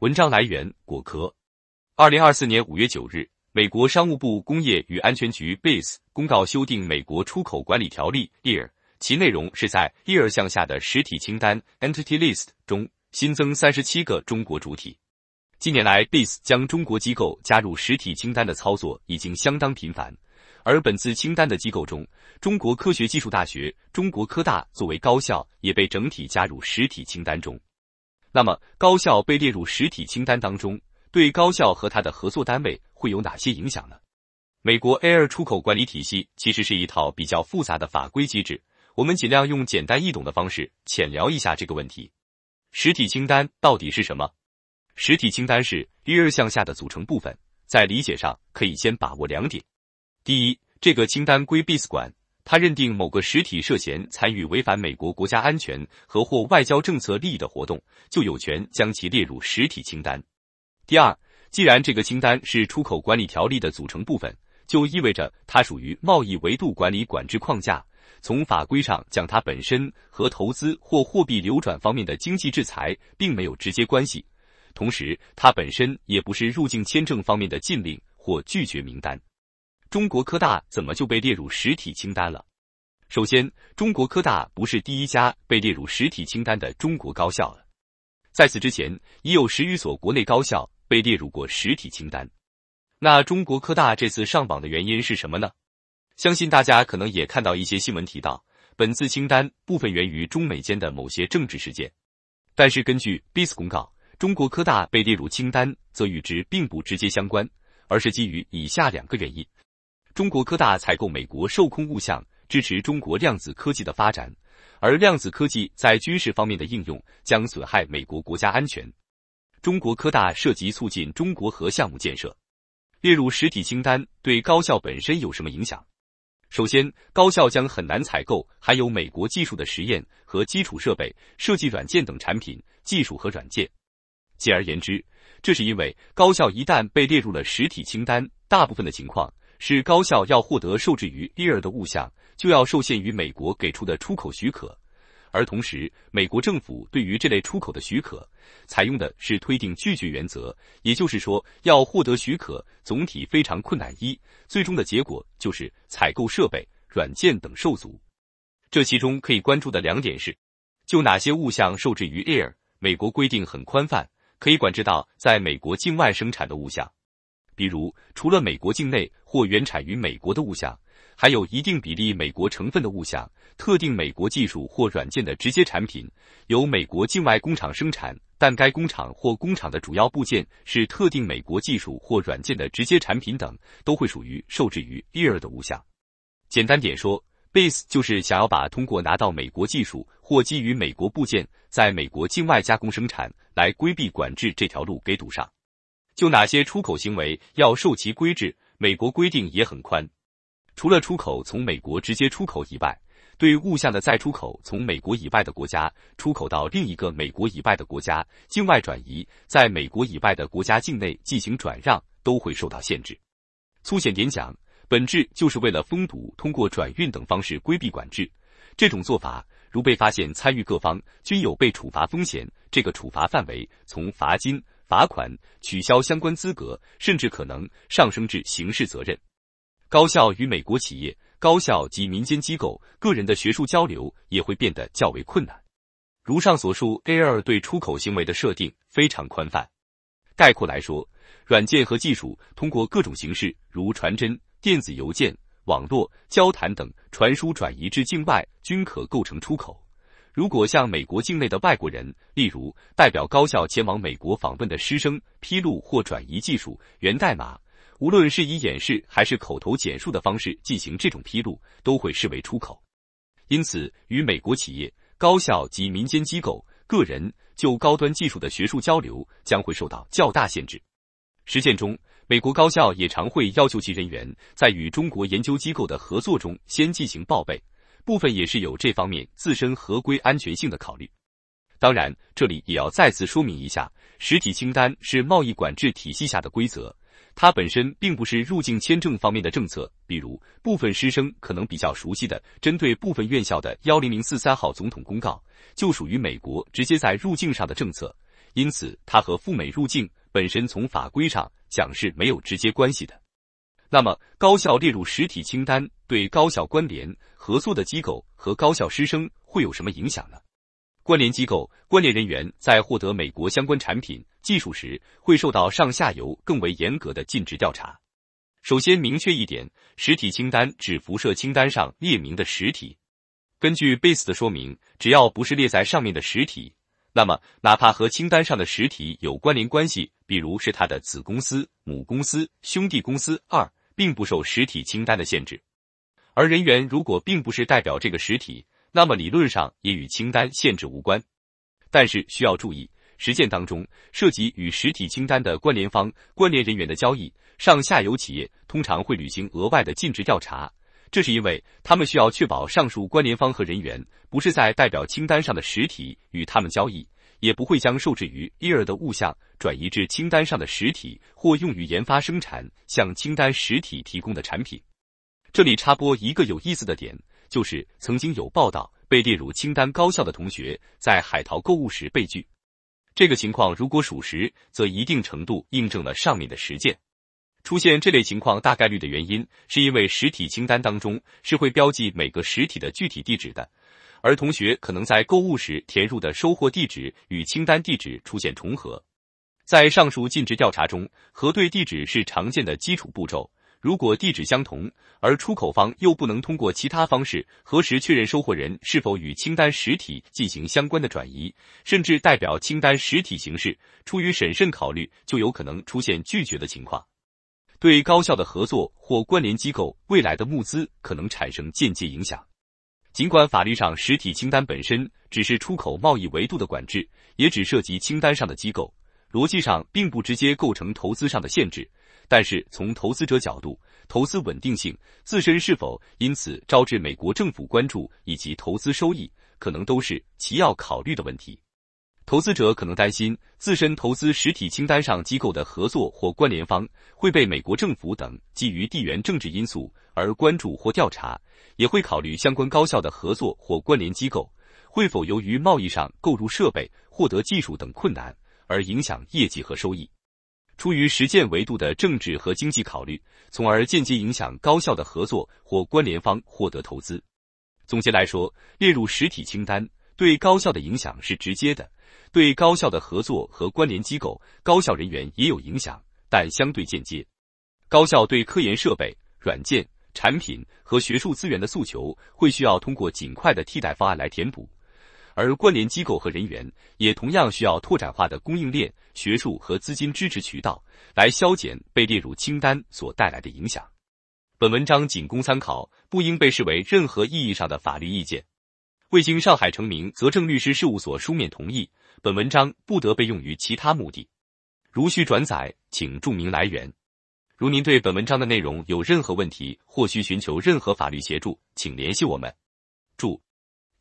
文章来源：果壳。二零二四年五月九日，美国商务部工业与安全局 （BIS） 公告修订美国出口管理条例 （EAR），其内容是在 EAR 项下的实体清单 （Entity List） 中新增三十七个中国主体。近年来，BIS 将中国机构加入实体清单的操作已经相当频繁，而本次清单的机构中，中国科学技术大学（中国科大）作为高校也被整体加入实体清单中。那么高校被列入实体清单当中，对高校和它的合作单位会有哪些影响呢？美国 a a r 出口管理体系其实是一套比较复杂的法规机制，我们尽量用简单易懂的方式浅聊一下这个问题。实体清单到底是什么？实体清单是 EAR 项下的组成部分，在理解上可以先把握两点：第一，这个清单归 BIS 管。他认定某个实体涉嫌参与违反美国国家安全和或外交政策利益的活动，就有权将其列入实体清单。第二，既然这个清单是出口管理条例的组成部分，就意味着它属于贸易维度管理管制框架。从法规上讲，它本身和投资或货币流转方面的经济制裁并没有直接关系，同时它本身也不是入境签证方面的禁令或拒绝名单。中国科大怎么就被列入实体清单了？首先，中国科大不是第一家被列入实体清单的中国高校了，在此之前已有十余所国内高校被列入过实体清单。那中国科大这次上榜的原因是什么呢？相信大家可能也看到一些新闻提到，本次清单部分源于中美间的某些政治事件。但是根据 BIS 公告，中国科大被列入清单则与之并不直接相关，而是基于以下两个原因。中国科大采购美国受控物项，支持中国量子科技的发展，而量子科技在军事方面的应用将损害美国国家安全。中国科大涉及促进中国核项目建设，列入实体清单对高校本身有什么影响？首先，高校将很难采购含有美国技术的实验和基础设备、设计软件等产品、技术和软件。简而言之，这是因为高校一旦被列入了实体清单，大部分的情况。是高校要获得受制于 Air 的物项，就要受限于美国给出的出口许可。而同时，美国政府对于这类出口的许可，采用的是推定拒绝原则，也就是说，要获得许可总体非常困难。一最终的结果就是采购设备、软件等受阻。这其中可以关注的两点是：就哪些物项受制于 Air，美国规定很宽泛，可以管制到在美国境外生产的物项。比如，除了美国境内或原产于美国的物项，还有一定比例美国成分的物项，特定美国技术或软件的直接产品由美国境外工厂生产，但该工厂或工厂的主要部件是特定美国技术或软件的直接产品等，都会属于受制于 EAR 的物项。简单点说，Base 就是想要把通过拿到美国技术或基于美国部件在美国境外加工生产来规避管制这条路给堵上。就哪些出口行为要受其规制，美国规定也很宽。除了出口从美国直接出口以外，对物项的再出口，从美国以外的国家出口到另一个美国以外的国家，境外转移，在美国以外的国家境内进行转让，都会受到限制。粗浅点讲，本质就是为了封堵通过转运等方式规避管制。这种做法如被发现参与各方均有被处罚风险，这个处罚范围从罚金。罚款、取消相关资格，甚至可能上升至刑事责任。高校与美国企业、高校及民间机构、个人的学术交流也会变得较为困难。如上所述，A 二对出口行为的设定非常宽泛。概括来说，软件和技术通过各种形式，如传真、电子邮件、网络交谈等传输转移至境外，均可构成出口。如果向美国境内的外国人，例如代表高校前往美国访问的师生披露或转移技术源代码，无论是以演示还是口头简述的方式进行这种披露，都会视为出口。因此，与美国企业、高校及民间机构、个人就高端技术的学术交流将会受到较大限制。实践中，美国高校也常会要求其人员在与中国研究机构的合作中先进行报备。部分也是有这方面自身合规安全性的考虑，当然这里也要再次说明一下，实体清单是贸易管制体系下的规则，它本身并不是入境签证方面的政策。比如部分师生可能比较熟悉的，针对部分院校的幺零零四三号总统公告，就属于美国直接在入境上的政策，因此它和赴美入境本身从法规上讲是没有直接关系的。那么高校列入实体清单。对高校关联合作的机构和高校师生会有什么影响呢？关联机构、关联人员在获得美国相关产品技术时，会受到上下游更为严格的尽职调查。首先明确一点，实体清单只辐射清单上列明的实体。根据 Base 的说明，只要不是列在上面的实体，那么哪怕和清单上的实体有关联关系，比如是他的子公司、母公司、兄弟公司，二并不受实体清单的限制。而人员如果并不是代表这个实体，那么理论上也与清单限制无关。但是需要注意，实践当中涉及与实体清单的关联方、关联人员的交易，上下游企业通常会履行额外的尽职调查，这是因为他们需要确保上述关联方和人员不是在代表清单上的实体与他们交易，也不会将受制于 EAR 的物项转移至清单上的实体或用于研发、生产向清单实体提供的产品。这里插播一个有意思的点，就是曾经有报道被列入清单高校的同学在海淘购物时被拒。这个情况如果属实，则一定程度印证了上面的实践。出现这类情况大概率的原因，是因为实体清单当中是会标记每个实体的具体地址的，而同学可能在购物时填入的收货地址与清单地址出现重合。在上述尽职调查中，核对地址是常见的基础步骤。如果地址相同，而出口方又不能通过其他方式核实确认收货人是否与清单实体进行相关的转移，甚至代表清单实体形式，出于审慎考虑，就有可能出现拒绝的情况，对高校的合作或关联机构未来的募资可能产生间接影响。尽管法律上实体清单本身只是出口贸易维度的管制，也只涉及清单上的机构，逻辑上并不直接构成投资上的限制。但是从投资者角度，投资稳定性、自身是否因此招致美国政府关注，以及投资收益，可能都是其要考虑的问题。投资者可能担心自身投资实体清单上机构的合作或关联方会被美国政府等基于地缘政治因素而关注或调查，也会考虑相关高校的合作或关联机构会否由于贸易上购入设备、获得技术等困难而影响业绩和收益。出于实践维度的政治和经济考虑，从而间接影响高校的合作或关联方获得投资。总结来说，列入实体清单对高校的影响是直接的，对高校的合作和关联机构、高校人员也有影响，但相对间接。高校对科研设备、软件、产品和学术资源的诉求，会需要通过尽快的替代方案来填补。而关联机构和人员也同样需要拓展化的供应链、学术和资金支持渠道，来消减被列入清单所带来的影响。本文章仅供参考，不应被视为任何意义上的法律意见。未经上海成名泽正律师事务所书面同意，本文章不得被用于其他目的。如需转载，请注明来源。如您对本文章的内容有任何问题，或需寻求任何法律协助，请联系我们。注。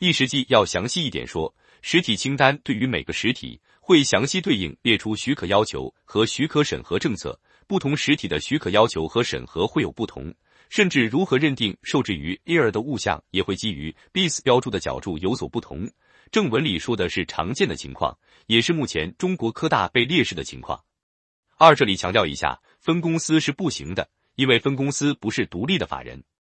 一实际要详细一点说，实体清单对于每个实体会详细对应列出许可要求和许可审核政策。不同实体的许可要求和审核会有不同，甚至如何认定受制于 IR 的物项也会基于 BIS 标注的角注有所不同。正文里说的是常见的情况，也是目前中国科大被列示的情况。二这里强调一下，分公司是不行的，因为分公司不是独立的法人。